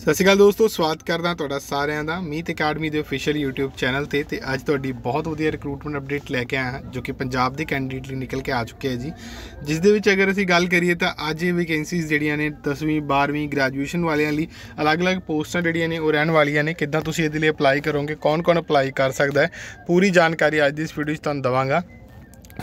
ਸਤਿ ਸ਼੍ਰੀ ਅਕਾਲ ਦੋਸਤੋ ਸਵਾਗਤ ਕਰਦਾ ਤੁਹਾਡਾ ਸਾਰਿਆਂ ਦਾ ਮੀਤ ਅਕੈਡਮੀ ਦੇ ਅਫੀਸ਼ੀਅਲ YouTube ਚੈਨਲ ਤੇ ਤੇ ਅੱਜ ਤੁਹਾਡੀ ਬਹੁਤ ਵਧੀਆ ਰਿਕਰੂਟਮੈਂਟ ਅਪਡੇਟ ਲੈ ਕੇ ਆਇਆ ਹਾਂ ਜੋ ਕਿ ਪੰਜਾਬ ਦੇ ਕੈਂਡੀਡੇਟ ਲਈ ਨਿਕਲ ਕੇ ਆ ਚੁੱਕੇ ਹੈ ਜੀ ਜਿਸ ਦੇ ਵਿੱਚ ਅਗਰ ਅਸੀਂ ਗੱਲ ਕਰੀਏ ਤਾਂ ਅੱਜ ਇਹ ਵੈਕੈਂਸੀਜ਼ ਜਿਹੜੀਆਂ ਨੇ 10ਵੀਂ 12ਵੀਂ ਗ੍ਰੈਜੂਏਸ਼ਨ ਵਾਲਿਆਂ ਲਈ ਅਲੱਗ-ਅਲੱਗ ਪੋਸਟਾਂ ਜਿਹੜੀਆਂ ਨੇ ਉਹ ਰਹਿਣ ਵਾਲੀਆਂ ਨੇ ਕਿੱਦਾਂ ਤੁਸੀਂ ਇਹਦੇ ਲਈ ਅਪਲਾਈ ਕਰੋਗੇ ਕੌਣ-ਕੌਣ ਅਪਲਾਈ ਕਰ ਸਕਦਾ ਹੈ ਪੂਰੀ ਜਾਣਕਾਰੀ ਅੱਜ ਦੀ ਇਸ ਵੀਡੀਓ 'ਚ ਤੁਹਾਨੂੰ ਦਵਾਂਗਾ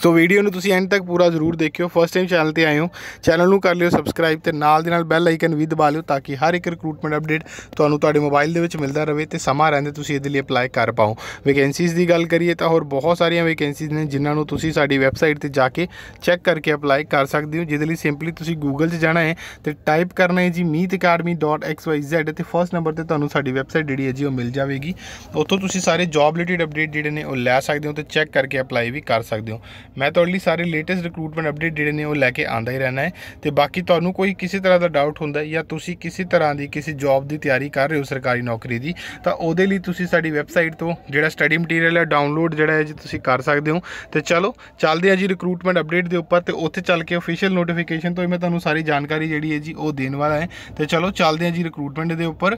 ਸੋ ਵੀਡੀਓ ਨੂੰ ਤੁਸੀਂ ਐਂਡ ਤੱਕ ਪੂਰਾ ਜ਼ਰੂਰ ਦੇਖਿਓ ਫਸਟ ਟਾਈਮ ਚੈਨਲ ਤੇ ਆਏ ਹੋ ਚੈਨਲ ਨੂੰ ਕਰ ਲਿਓ ਸਬਸਕ੍ਰਾਈਬ ਤੇ ਨਾਲ ਦੇ ਨਾਲ ਬੈਲ ਆਈਕਨ ਵੀ ਦਬਾ ਲਿਓ ਤਾਂ ਕਿ ਹਰ ਇੱਕ ਰਿਕਰੂਟਮੈਂਟ ਅਪਡੇਟ ਤੁਹਾਨੂੰ ਤੁਹਾਡੇ ਮੋਬਾਈਲ ਦੇ ਵਿੱਚ ਮਿਲਦਾ ਰਹੇ ਤੇ ਸਮਾਂ ਰਹਿੰਦੇ ਤੁਸੀਂ ਇਹਦੇ ਲਈ ਅਪਲਾਈ ਕਰ ਪਾਓ ਵੈਕੈਂਸੀਜ਼ ਦੀ ਗੱਲ ਕਰੀਏ ਤਾਂ ਹੋਰ ਬਹੁਤ ਸਾਰੀਆਂ ਵੈਕੈਂਸੀਜ਼ ਨੇ ਜਿਨ੍ਹਾਂ ਨੂੰ ਤੁਸੀਂ ਸਾਡੀ ਵੈਬਸਾਈਟ ਤੇ ਜਾ ਕੇ ਚੈੱਕ ਕਰਕੇ ਅਪਲਾਈ ਕਰ ਸਕਦੇ ਹੋ ਜਿਹਦੇ ਲਈ ਸਿੰਪਲੀ ਤੁਸੀਂ ਗੂਗਲ 'ਚ ਜਾਣਾ ਹੈ ਤੇ ਟਾਈਪ ਕਰਨਾ ਹੈ ਜੀ meetacademy.xyz ਤੇ ਫਸਟ ਨੰਬਰ ਤੇ ਤੁਹਾਨੂੰ ਸਾਡੀ ਵੈਬਸਾਈਟ ਜਿਹੜੀ ਹੈ ਜੀ ਉਹ ਮਿਲ ਜਾਵੇਗੀ ਉੱਥੋਂ ਤੁਸੀਂ ਸਾਰੇ ਜੌਬ ਰਿਲੇਟਡ ਅਪਡੇਟ ਜਿਹੜੇ ਨੇ ਉਹ ਲੈ ਸਕਦੇ ਹੋ ਤੇ ਚੈੱਕ ਕਰਕੇ ਅਪਲਾਈ ਵੀ ਕਰ ਸਕਦੇ ਹੋ ਮੈਂ ਤੁਹਾਡੇ ਲਈ ਸਾਰੇ ਲੇਟੈਸਟ ਰਿਕਰੂਟਮੈਂਟ ਅਪਡੇਟ ਜਿਹੜੇ ਨੇ ਉਹ ਲੈ ਕੇ ਆਂਦਾ ਹੀ ਰਹਿਣਾ ਹੈ ਤੇ ਬਾਕੀ ਤੁਹਾਨੂੰ ਕੋਈ ਕਿਸੇ ਤਰ੍ਹਾਂ ਦਾ ਡਾਊਟ ਹੁੰਦਾ ਜਾਂ ਤੁਸੀਂ ਕਿਸੇ ਤਰ੍ਹਾਂ ਦੀ ਕਿਸੇ ਜੌਬ ਦੀ ਤਿਆਰੀ ਕਰ ਰਹੇ ਹੋ ਸਰਕਾਰੀ ਨੌਕਰੀ ਦੀ ਤਾਂ ਉਹਦੇ ਲਈ ਤੁਸੀਂ ਸਾਡੀ ਵੈਬਸਾਈਟ ਤੋਂ ਜਿਹੜਾ ਸਟੱਡੀ ਮਟੀਰੀਅਲ ਹੈ ਡਾਊਨਲੋਡ ਜਿਹੜਾ ਹੈ ਜੀ ਤੁਸੀਂ ਕਰ ਸਕਦੇ ਹੋ ਤੇ ਚਲੋ ਚੱਲਦੇ ਆ ਜੀ ਰਿਕਰੂਟਮੈਂਟ ਅਪਡੇਟ ਦੇ ਉੱਪਰ ਤੇ ਉੱਥੇ ਚੱਲ ਕੇ ਅਫੀਸ਼ੀਅਲ ਨੋਟੀਫਿਕੇਸ਼ਨ ਤੋਂ ਮੈਂ ਤੁਹਾਨੂੰ ਸਾਰੀ ਜਾਣਕਾਰੀ ਜਿਹੜੀ ਹੈ ਜੀ ਉਹ ਦੇਣ ਵਾਲਾ ਹੈ ਤੇ ਚਲੋ ਚੱਲਦੇ ਆ ਜੀ ਰਿਕਰੂਟਮੈਂਟ ਦੇ ਉੱਪਰ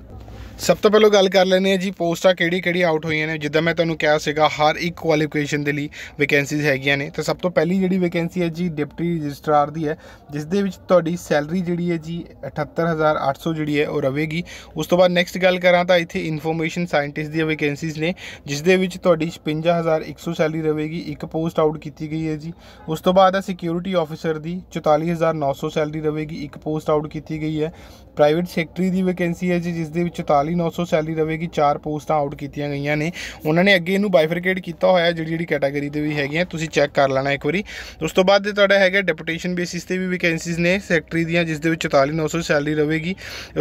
ਸਭ ਤੋਂ ਪਹਿਲਾਂ ਗੱਲ ਕਰ ਲੈਂਦੇ ਆ ਜੀ ਪੋਸਟਾਂ ਕਿਹੜੀ ਕਿਹੜੀ ਆਊਟ ਹੋਈਆਂ ਨੇ ਜਿੱਦਾਂ ਮੈਂ ਤੁਹਾਨੂੰ ਕਿਹਾ ਸੀਗਾ ਹਰ ਇੱਕ ਕੁਆਲੀਫਿਕੇਸ਼ਨ ਦੇ ਲਈ ਵੈਕੈਂਸੀਜ਼ ਹੈਗੀਆਂ ਨੇ ਤੇ ਸਭ ਤੋਂ ਪਹਿਲੀ ਜਿਹੜੀ ਵੈਕੈਂਸੀ ਹੈ ਜੀ ਡਿਪਟੀ ਰਜਿਸਟਰਾਰ ਦੀ ਹੈ ਜਿਸ ਦੇ ਵਿੱਚ ਤੁਹਾਡੀ ਸੈਲਰੀ ਜਿਹੜੀ ਹੈ ਜੀ 78800 ਜਿਹੜੀ ਹੈ ਉਹ ਰਹੇਗੀ ਉਸ ਤੋਂ ਬਾਅਦ ਨੈਕਸਟ ਗੱਲ ਕਰਾਂ ਤਾਂ ਇੱਥੇ ਇਨਫੋਰਮੇਸ਼ਨ ਸਾਇੰਟਿਸਟ ਦੀਆਂ ਵੈਕੈਂਸੀਜ਼ ਨੇ ਜਿਸ ਦੇ ਵਿੱਚ ਤੁਹਾਡੀ 55100 ਸੈਲਰੀ ਰਹੇਗੀ ਇੱਕ ਪੋਸਟ ਆਊਟ ਕੀਤੀ ਗਈ ਹੈ ਜੀ ਉਸ ਤੋਂ ਬਾਅਦ ਹੈ ਸਿਕਿਉਰਿਟੀ ਆਫੀਸਰ ਦੀ 44900 ਸੈਲਰੀ ਰਹੇਗੀ ਇੱਕ ਪੋਸਟ ਆਊਟ ਕੀਤੀ ਗਈ ਹੈ ਪ੍ਰਾਈਵੇਟ ਸੈਕਟਰੀ ਦੀ ਵੈਕੈਂਸੀ ਹੈ ਜੀ ਜਿਸ ਦੇ ਵਿੱਚ 44900 ਸੈਲਰੀ ਰਹੇਗੀ ਚਾਰ ਪੋਸਟਾਂ ਆਊਟ ਕੀਤੀਆਂ ਗਈਆਂ ਨੇ ਉਹਨਾਂ ਨੇ ਅੱਗੇ ਇਹਨੂੰ ਬਾਈਫਰਕੇਟ ਕੀਤਾ ਹੋਇਆ ਜਿਹੜੀ ਜਿਹੜੀ ਕੈਟਾਗਰੀ ਦੇ ਵੀ ਹੈਗੀਆਂ ਤੁਸੀਂ ਚੈੱਕ ਕਰ ਲੈਣਾ ਇੱਕ ਵਾਰੀ ਉਸ ਤੋਂ ਬਾਅਦ ਤੁਹਾਡਾ ਹੈਗਾ ਡਿਪਟੇਸ਼ਨ ਬੇਸਿਸ ਤੇ ਵੀ ਵੈਕੈਂਸੀਜ਼ ਨੇ ਸੈਕਟਰੀ ਦੀਆਂ ਜਿਸ ਦੇ ਵਿੱਚ 44900 ਸੈਲਰੀ ਰਹੇਗੀ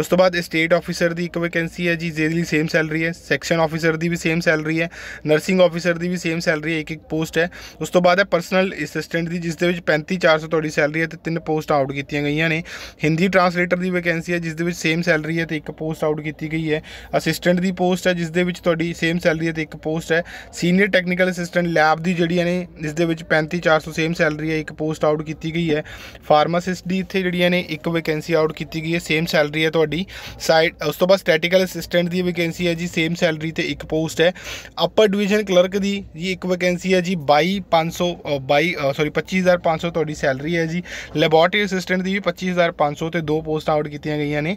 ਉਸ ਤੋਂ ਬਾਅਦ ਸਟੇਟ ਆਫੀਸਰ ਦੀ ਇੱਕ ਵੈਕੈਂਸੀ ਹੈ ਜੀ ਜਿਹਦੇ ਲਈ ਸੇਮ ਸੈਲਰੀ ਹੈ ਸੈਕਸ਼ਨ ਆਫੀਸਰ ਦੀ ਵੀ ਸੇਮ ਸੈਲਰੀ ਹੈ ਨਰਸਿੰਗ ਆਫੀਸਰ ਦੀ ਵੀ ਸੇਮ ਸੈਲਰੀ ਹੈ ਇੱਕ ਇੱਕ ਪੋਸਟ ਹੈ ਉਸ ਤੋਂ ਬਾਅਦ ਹੈ ਪਰਸਨਲ ਅਸਿਸਟੈਂਟ ਦੀ ਜਿਸ ਦੇ ਵਿੱਚ 35400 ਤੁਹਾਡੀ ਸੈਲਰੀ ਹੈ ਤੇ ਤਿੰਨ ਪੋਸਟ ਆਊਟ ਕੀਤੀਆਂ ਗਈਆਂ ਨੇ ਹਿੰਦੀ ਟਰਾਂਸਲੇਟਰ ਦੀ ਵੈਕੈਂਸੀ ਹੈ ਜਿਸ ਦੇ ਵਿੱਚ ਸੇਮ ਸੈਲਰੀ ਹੈ ਤੇ ਇੱਕ ਪੋਸਟ ਆਊਟ ਕੀਤੀ ਗਈ ਹੈ ਅਸਿਸਟੈਂਟ ਦੀ ਪੋਸਟ ਹੈ ਜਿਸ ਦੇ ਵਿੱਚ ਤੁਹਾਡੀ ਸੇਮ ਸੈਲਰੀ ਹੈ ਤੇ ਇੱਕ ਪੋਸਟ ਹੈ ਸੀਨੀਅਰ ਟੈਕਨੀਕਲ ਅਸਿਸਟੈਂਟ ਲੈਬ ਦੀ ਜਿਹੜੀਆਂ ਨੇ ਜਿਸ ਦੇ ਵਿੱਚ 35400 ਸੇਮ ਸੈਲਰੀ ਹੈ ਇੱਕ ਪੋਸਟ ਆਊਟ ਕੀਤੀ ਗਈ ਹੈ ਫਾਰਮਾਸਿਸਟ ਦੀ ਇੱਥੇ ਜਿਹੜੀਆਂ ਨੇ ਇੱਕ ਵੈਕੈਂਸੀ ਆਊਟ ਕੀਤੀ ਗਈ ਹੈ ਸੇਮ ਸੈਲਰੀ ਹੈ ਤੁਹਾਡੀ ਸਾਈਡ ਉਸ ਤੋਂ ਬਾਅਦ ਸਟੈਟਿਕਲ ਅਸਿਸਟੈਂਟ ਦੀ ਵੈਕੈਂਸੀ ਹੈ ਜੀ ਸੇਮ ਸੈਲਰੀ ਤੇ ਇੱਕ ਪੋਸਟ ਹੈ ਅਪਰ ਡਿਵੀਜ਼ਨ ਕਲਰਕ ਦੀ ਜੀ ਇੱਕ ਵੈਕੈਂਸੀ ਹੈ ਜੀ 22500 22 ਸੌਰੀ 25500 ਤੁਹਾਡੀ ਸੈਲਰੀ ਹੈ ਜੀ ਲੈਬੋਰਟਰੀ ਅਸਿਸਟੈਂਟ ਦੀ ਵੀ 25500 ਤੇ ਦੋ ਪੋਸਟ ਆਊਟ ਕੀਤੀਆਂ ਗਈਆਂ ਨੇ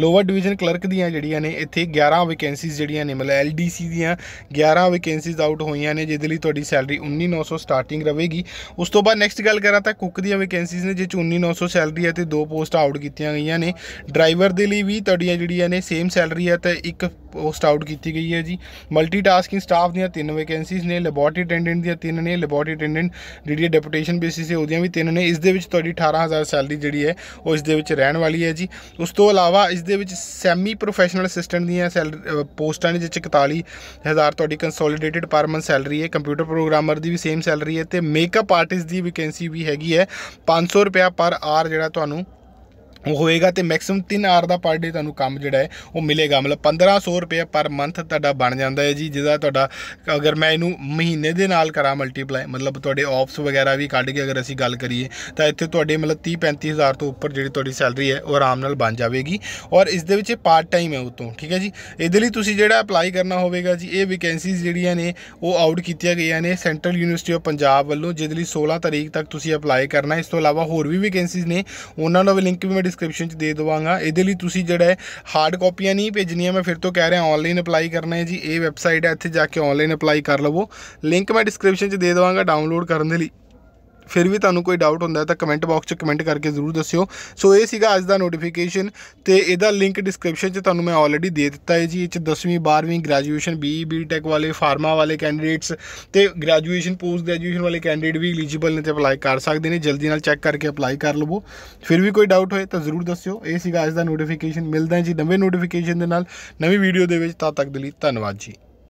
ਲੋਅਰ ਡਿਵੀਜ਼ਨ ਕਲਰਕ ਦੀਆਂ ਜਿਹੜੀਆਂ ਨੇ ਇੱਥੇ 11 ਵੈਕੈਂਸੀਜ਼ ਜਿਹੜੀਆਂ ਨੇ ਮਤਲਬ ਐਲਡੀਸੀ ਦੀਆਂ 11 ਵੈਕੈਂਸੀਜ਼ ਆਊਟ ਹੋਈਆਂ ਨੇ ਜਿਹਦੇ ਲਈ ਤੁਹਾਡੀ ਸੈਲਰੀ 19900 ਸਟਾਰਟਿੰਗ ਰਹੇਗੀ ਉਸ ਤੋਂ ਬਾਅਦ ਨੈਕਸਟ ਗੱਲ ਕਰਾਂ ਤਾਂ ਕੁੱਕ ਦੀਆਂ ਵੈਕੈਂਸੀਜ਼ ਨੇ ਜਿਹ 19900 ਸੈਲਰੀ ਹੈ ਤੇ ਦੋ ਪੋਸਟ ਆਊਟ ਕੀਤੀਆਂ ਗਈਆਂ ਨੇ ਡਰਾਈਵਰ ਦੇ ਲਈ ਵੀ ਤੁਹਾਡੀਆਂ ਜਿਹੜੀਆਂ ਨੇ ਸੇਮ ਸੈਲਰੀ ਹੈ ਤੇ ਇੱਕ ਪੋਸਟ ਆਊਟ ਕੀਤੀ ਗਈ ਹੈ ਜੀ ਮਲਟੀਟਾਸਕਿੰਗ ਸਟਾਫ ਦੀਆਂ ਤਿੰਨ ਵੈਕੈਂਸੀਜ਼ ਨੇ ਲੈਬੋਰਟਰੀ ਅਟੈਂਡੈਂਟ ਦੀਆਂ ਤਿੰਨ ਨੇ ਲੈਬੋਰਟਰੀ ਅਟੈਂਡੈਂਟ ਜਿਹੜੀ ਡੈਪੂਟੇਸ਼ਨ ਬੇਸਿਸ ਤੇ ਉਹਦੀਆਂ ਵੀ ਤਿੰਨ ਨੇ ਇਸ ਦੇ ਵਿੱਚ ਤੁਹਾਡੀ 18000 ਸੈਲਰੀ ਜਿਹੜੀ ਹੈ ਉਹ ਇਸ ਦੇ ਵਿੱਚ ਰਹਿਣ ਵਾਲੀ ਹੈ ਜੀ ਉਸ ਤੋਂ ਇਲਾਵਾ ਇਸ ਦੇ ਵਿੱਚ ਸੈਮੀ ਪ੍ਰੋਫੈਸ਼ਨਲ ਅਸਿਸਟੈਂਟ ਦੀਆਂ ਸੈਲਰੀ ਪੋਸਟਾਂ ਨੇ ਜਿੱਚ 41000 ਤੁਹਾਡੀ ਕੰਸੋਲੀਡੇਟਡ ਪਰ ਮੰਥ ਸੈਲਰੀ ਹੈ ਕੰਪਿਊਟਰ ਪ੍ਰੋਗਰਾਮਰ ਦੀ ਵੀ ਸੇਮ ਸੈਲਰੀ ਹੈ ਤੇ ਮੇਕਅਪ ਆਰਟਿਸਟ ਦੀ ਵੈਕੈਂਸੀ ਵੀ ਹੈਗੀ ਹੈ 500 ਰੁਪਿਆ ਪਰ ਆਰ ਜਿਹੜਾ ਤੁਹਾਨੂੰ ਉਹ ਹੋਏਗਾ ਤੇ ਮੈਕਸਿਮਮ 3 ਆਰ ਦਾ ਪਰ ਡੇ ਤੁਹਾਨੂੰ ਕੰਮ ਜਿਹੜਾ ਹੈ ਉਹ ਮਿਲੇਗਾ ਮਤਲਬ 1500 ਰੁਪਏ ਪਰ ਮੰਥ ਤੁਹਾਡਾ ਬਣ ਜਾਂਦਾ ਹੈ ਜੀ ਜਿਹਦਾ ਤੁਹਾਡਾ ਅਗਰ ਮੈਂ ਇਹਨੂੰ ਮਹੀਨੇ ਦੇ ਨਾਲ ਕਰਾਂ ਮਲਟੀਪਲਾਈ ਮਤਲਬ ਤੁਹਾਡੇ ਆਫਸ ਵਗੈਰਾ ਵੀ ਕੱਢ ਕੇ ਅਗਰ ਅਸੀਂ ਗੱਲ ਕਰੀਏ ਤਾਂ ਇੱਥੇ ਤੁਹਾਡੇ ਮਤਲਬ 30 35000 ਤੋਂ ਉੱਪਰ ਜਿਹੜੀ ਤੁਹਾਡੀ ਸੈਲਰੀ ਹੈ ਉਹ ਆਰਾਮ ਨਾਲ ਬਣ ਜਾਵੇਗੀ ਔਰ ਇਸ ਦੇ ਵਿੱਚ ਪਾਰਟ ਟਾਈਮ ਹੈ ਉਤੋਂ ਠੀਕ ਹੈ ਜੀ ਇਹਦੇ ਲਈ ਤੁਸੀਂ ਜਿਹੜਾ ਅਪਲਾਈ ਕਰਨਾ ਹੋਵੇਗਾ ਜੀ ਇਹ ਵੈਕੈਂਸੀਜ਼ ਜਿਹੜੀਆਂ ਨੇ ਉਹ ਆਊਟ ਕੀਤੀਆਂ ਗਈਆਂ ਨੇ ਸੈਂਟਰਲ ਯੂਨੀਵਰਸਿਟੀ ਆਫ ਪੰਜਾਬ ਵੱਲੋਂ ਜਿਹਦੇ ਲਈ 16 ਤਰੀਕ ਤੱਕ ਤੁਸੀਂ ਅਪਲਾਈ ਕਰਨਾ ਇਸ ਤੋਂ ਇਲਾਵਾ ਹੋਰ ਵੀ ਵੈਕੈਂਸੀਜ਼ ਨੇ ਉਹਨਾਂ ਦਾ ਵੀ ਲਿੰਕ ਵੀ ਮੈਂ ਡਿਸਕ੍ਰਿਪਸ਼ਨ 'ਚ ਦੇ ਦਵਾਂਗਾ ਇਹਦੇ ਲਈ ਤੁਸੀਂ ਜਿਹੜਾ ਹੈ ਹਾਰਡ ਕਾਪੀਆਂ ਨਹੀਂ ਭੇਜਣੀਆਂ ਮੈਂ ਫਿਰ ਤੋਂ ਕਹਿ ਰਿਹਾ ਆਨਲਾਈਨ ਅਪਲਾਈ ਕਰਨਾ ਹੈ ਜੀ ਇਹ ਵੈਬਸਾਈਟ ਹੈ ਇੱਥੇ ਜਾ ਕੇ ਆਨਲਾਈਨ ਅਪਲਾਈ ਕਰ ਲਵੋ ਲਿੰਕ ਮੈਂ ਡਿਸਕ੍ਰਿਪਸ਼ਨ 'ਚ ਦੇ ਦਵਾਂਗਾ ਡਾਊਨਲੋਡ ਕਰਨ ਦੇ ਲਈ ਫਿਰ ਵੀ ਤੁਹਾਨੂੰ ਕੋਈ ਡਾਊਟ ਹੁੰਦਾ ਤਾਂ ਕਮੈਂਟ ਬਾਕਸ 'ਚ ਕਮੈਂਟ ਕਰਕੇ ਜ਼ਰੂਰ ਦੱਸਿਓ ਸੋ ਇਹ ਸੀਗਾ ਅੱਜ ਦਾ ਨੋਟੀਫਿਕੇਸ਼ਨ ਤੇ ਇਹਦਾ ਲਿੰਕ ਡਿਸਕ੍ਰਿਪਸ਼ਨ 'ਚ ਤੁਹਾਨੂੰ ਮੈਂ ਆਲਰੇਡੀ ਦੇ ਦਿੱਤਾ ਹੈ ਜੀ ਇਹ 'ਚ 10ਵੀਂ 12ਵੀਂ ਗ੍ਰੈਜੂਏਸ਼ਨ ਬੀ ਬੀ ਟੈਕ ਵਾਲੇ ਫਾਰਮਾ ਵਾਲੇ ਕੈਂਡੀਡੇਟਸ ਤੇ ਗ੍ਰੈਜੂਏਸ਼ਨ ਪੋਸਟ ਗ੍ਰੈਜੂਏਸ਼ਨ ਵਾਲੇ ਕੈਂਡੀਡੇਟ ਵੀ ਐਲੀਜੀਬਲ ਨੇ ਤੇ ਅਪਲਾਈ ਕਰ ਸਕਦੇ ਨੇ ਜਲਦੀ ਨਾਲ ਚੈੱਕ ਕਰਕੇ ਅਪਲਾਈ ਕਰ ਲਵੋ ਫਿਰ ਵੀ ਕੋਈ ਡਾਊਟ ਹੋਏ ਤਾਂ ਜ਼ਰੂਰ ਦੱਸਿਓ ਇਹ ਸੀਗਾ ਅੱਜ ਦਾ ਨੋਟੀਫਿਕੇਸ਼ਨ ਮਿਲਦਾ ਹੈ ਜੀ ਨਵੇਂ ਨੋਟੀਫਿਕੇਸ਼ਨ ਦੇ ਨਾਲ ਨਵੀਂ ਵੀਡੀਓ ਦੇ ਵਿੱਚ ਤਦ ਤੱਕ ਦੇ ਲਈ ਧੰਨਵਾਦ ਜੀ